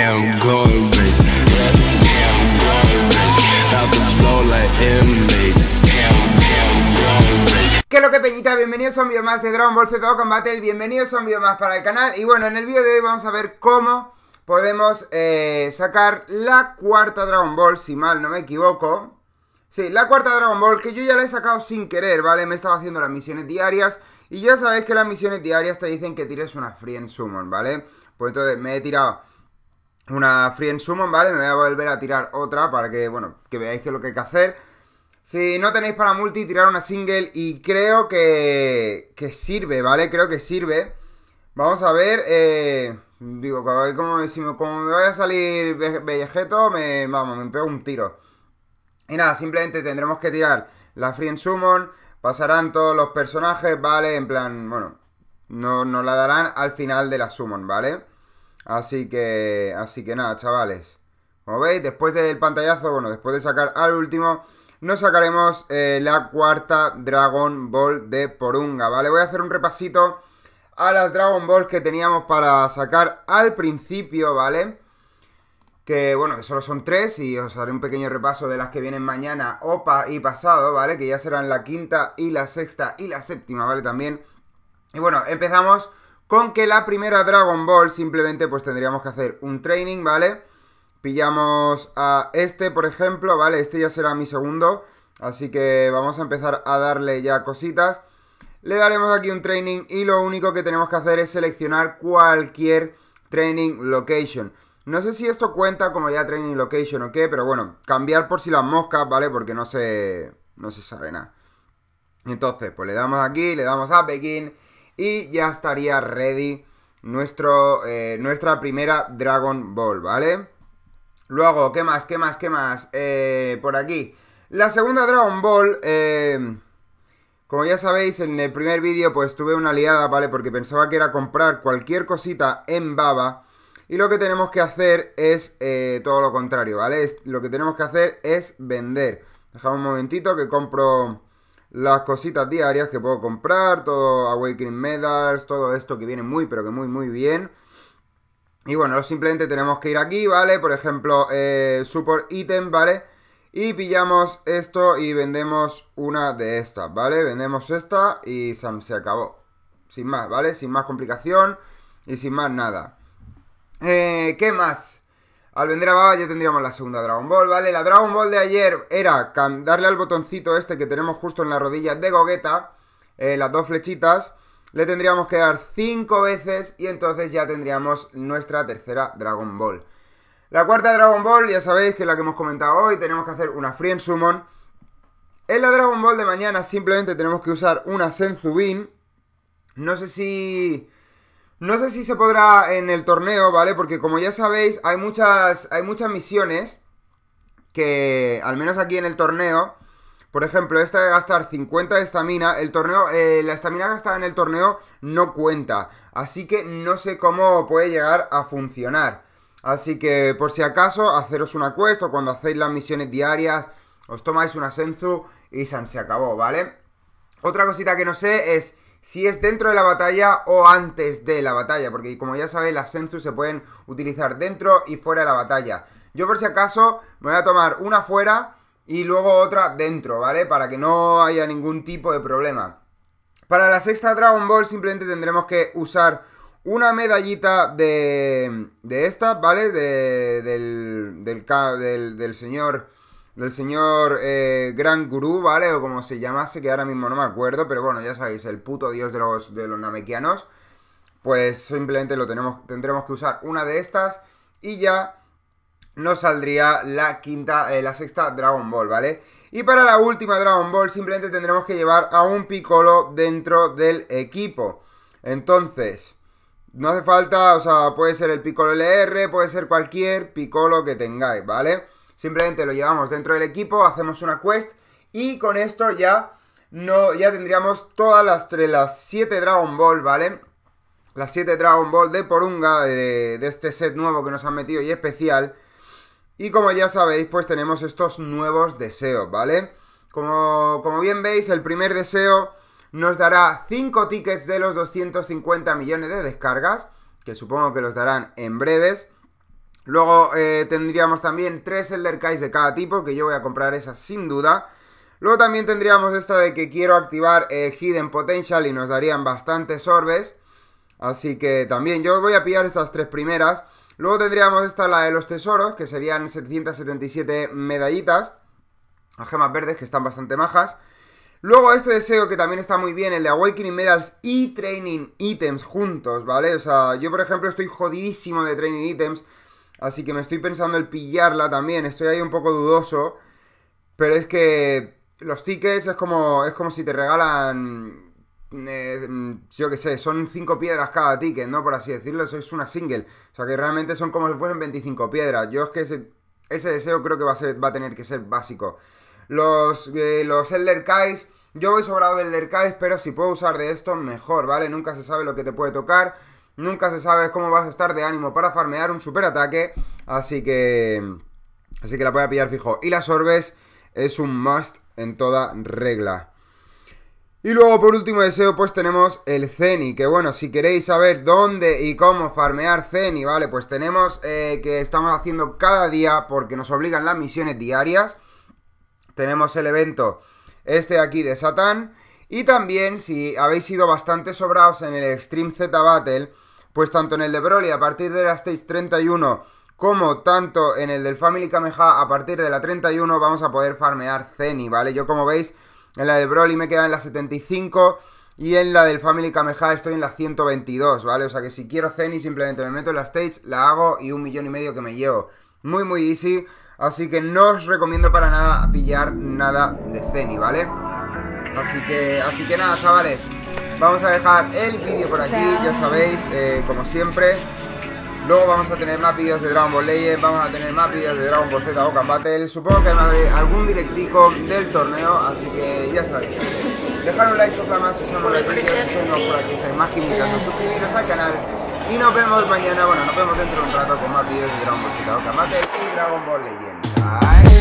Que ¿Qué lo que Peñita? Bienvenidos a un video más de Dragon Ball Z Combate, bienvenidos a un video más para el canal Y bueno, en el video de hoy vamos a ver cómo podemos eh, sacar la cuarta Dragon Ball, si mal no me equivoco Sí, la cuarta Dragon Ball, que yo ya la he sacado sin querer, ¿vale? Me estaba haciendo las misiones diarias y ya sabéis que las misiones diarias te dicen que tires una Free en Summon, ¿vale? Pues entonces me he tirado una Friend Summon, ¿vale? Me voy a volver a tirar otra para que, bueno, que veáis que es lo que hay que hacer. Si no tenéis para multi, tirar una single y creo que, que sirve, ¿vale? Creo que sirve. Vamos a ver, eh, digo, como, me, vaya a salir Bellejeto, me, vamos, me pego un tiro. Y nada, simplemente tendremos que tirar la Friend Summon, pasarán todos los personajes, ¿vale? En plan, bueno, no, nos la darán al final de la Summon, ¿vale? vale Así que, así que nada, chavales. Como veis, después del pantallazo, bueno, después de sacar al último, nos sacaremos eh, la cuarta Dragon Ball de Porunga, ¿vale? Voy a hacer un repasito a las Dragon Balls que teníamos para sacar al principio, ¿vale? Que, bueno, que solo son tres y os haré un pequeño repaso de las que vienen mañana, OPA y pasado, ¿vale? Que ya serán la quinta y la sexta y la séptima, ¿vale? También. Y bueno, empezamos con que la primera Dragon Ball simplemente pues tendríamos que hacer un training, ¿vale? Pillamos a este, por ejemplo, ¿vale? Este ya será mi segundo, así que vamos a empezar a darle ya cositas. Le daremos aquí un training y lo único que tenemos que hacer es seleccionar cualquier training location. No sé si esto cuenta como ya training location o qué, pero bueno, cambiar por si las moscas, ¿vale? Porque no se, no se sabe nada. Entonces, pues le damos aquí, le damos a Begin y ya estaría ready nuestro, eh, nuestra primera Dragon Ball, ¿vale? Luego, ¿qué más? ¿Qué más? ¿Qué más? Eh, por aquí. La segunda Dragon Ball, eh, como ya sabéis, en el primer vídeo pues tuve una liada, ¿vale? Porque pensaba que era comprar cualquier cosita en Baba. Y lo que tenemos que hacer es todo lo contrario, ¿vale? lo que tenemos que hacer es vender. Dejad un momentito que compro las cositas diarias que puedo comprar, todo Awakening Medals, todo esto que viene muy, pero que muy, muy bien. Y bueno, simplemente tenemos que ir aquí, ¿vale? Por ejemplo, eh, Support Item, ¿vale? Y pillamos esto y vendemos una de estas, ¿vale? Vendemos esta y se acabó. Sin más, ¿vale? Sin más complicación y sin más nada. Eh, ¿Qué más? Al vendrá abajo ya tendríamos la segunda Dragon Ball, ¿vale? La Dragon Ball de ayer era darle al botoncito este que tenemos justo en la rodilla de Gogeta, eh, las dos flechitas, le tendríamos que dar cinco veces y entonces ya tendríamos nuestra tercera Dragon Ball. La cuarta Dragon Ball, ya sabéis que es la que hemos comentado hoy, tenemos que hacer una Friend Summon. En la Dragon Ball de mañana simplemente tenemos que usar una Senzubin. No sé si no sé si se podrá en el torneo, ¿vale? Porque como ya sabéis, hay muchas, hay muchas misiones que, al menos aquí en el torneo, por ejemplo, esta de gastar 50 de estamina, el torneo, eh, la estamina gastada en el torneo no cuenta. Así que no sé cómo puede llegar a funcionar. Así que, por si acaso, haceros una quest o cuando hacéis las misiones diarias, os tomáis una senzu y se acabó, ¿vale? Otra cosita que no sé es si es dentro de la batalla o antes de la batalla, porque como ya sabéis las Sensus se pueden utilizar dentro y fuera de la batalla. Yo por si acaso me voy a tomar una fuera y luego otra dentro, ¿vale? Para que no haya ningún tipo de problema. Para la sexta Dragon Ball simplemente tendremos que usar una medallita de, de esta, ¿vale? del, del, del señor del señor eh, Gran guru ¿vale? O como se llamase, que ahora mismo no me acuerdo, pero bueno, ya sabéis, el puto dios de los, de namekianos. Pues simplemente lo tenemos, tendremos que usar una de estas y ya nos saldría la quinta, eh, la sexta Dragon Ball, ¿vale? Y para la última Dragon Ball simplemente tendremos que llevar a un picolo dentro del equipo. Entonces, no hace falta, o sea, puede ser el picolo LR, puede ser cualquier picolo que tengáis, ¿vale? vale Simplemente lo llevamos dentro del equipo, hacemos una quest y con esto ya no ya tendríamos todas las 7 Dragon Ball, ¿vale? Las 7 Dragon Ball de Porunga de, este set nuevo que nos han metido y especial. Y como ya sabéis, pues tenemos estos nuevos deseos, ¿vale? Como, como bien veis, el primer deseo nos dará 5 tickets de los 250 millones de descargas, que supongo que los darán en breves. Luego eh, tendríamos también tres Elder Kais de cada tipo, que yo voy a comprar esas sin duda. Luego también tendríamos esta de que quiero activar el Hidden Potential y nos darían bastantes orbes. Así que también yo voy a pillar esas tres primeras. Luego tendríamos esta, la de los tesoros, que serían 777 medallitas. Las gemas verdes, que están bastante majas. Luego este deseo que también está muy bien, el de Awakening Medals y Training Items juntos, ¿vale? O sea, yo por ejemplo estoy jodidísimo de Training Items. Así que me estoy pensando el pillarla también. Estoy ahí un poco dudoso. Pero es que los tickets es como, es como si te regalan... Eh, yo qué sé, son 5 piedras cada ticket, ¿no? Por así decirlo, eso es una single. O sea que realmente son como si fuesen 25 piedras. Yo es que ese, ese deseo creo que va a, ser, va a tener que ser básico. Los, eh, los Elder Kais... Yo voy sobrado Elder Kais, pero si puedo usar de esto, mejor, ¿vale? Nunca se sabe lo que te puede tocar. Nunca se sabe cómo vas a estar de ánimo para farmear un superataque. Así que... Así que la voy a pillar fijo. Y las sorbes es un must en toda regla. Y luego, por último deseo, pues tenemos el Ceni, que bueno, si queréis saber dónde y cómo farmear Ceni, ¿vale? Pues tenemos eh, que estamos haciendo cada día, porque nos obligan las misiones diarias. Tenemos el evento este de aquí de Satán. Y también, si habéis sido bastante sobrados en el Extreme Z Battle, pues tanto en el de Broly a partir de la stage 31 como tanto en el del Family Kamehameha a partir de la 31 vamos a poder farmear Zeni, ¿vale? Yo como veis en la de Broly me queda en la 75 y en la del Family Kameha estoy en la 122, ¿vale? O sea que si quiero Zeni simplemente me meto en la stage, la hago y un millón y medio que me llevo. Muy muy easy, así que no os recomiendo para nada pillar nada de Zeni, ¿vale? Así que, así que nada chavales, Vamos a dejar el vídeo por aquí, ya sabéis, eh, como siempre. Luego vamos a tener más vídeos de Dragon Ball Legends, vamos a tener más vídeos de Dragon Ball Z Dokkan Battle. Supongo que hay algún directico del torneo, así que ya sabéis. Dejar un like, toca si son los por aquí, estáis más que invitados a suscribiros al canal. Y nos vemos mañana, bueno, nos vemos dentro de un rato con más vídeos de Dragon Ball Z Dokkan Battle y Dragon Ball Legends. Bye.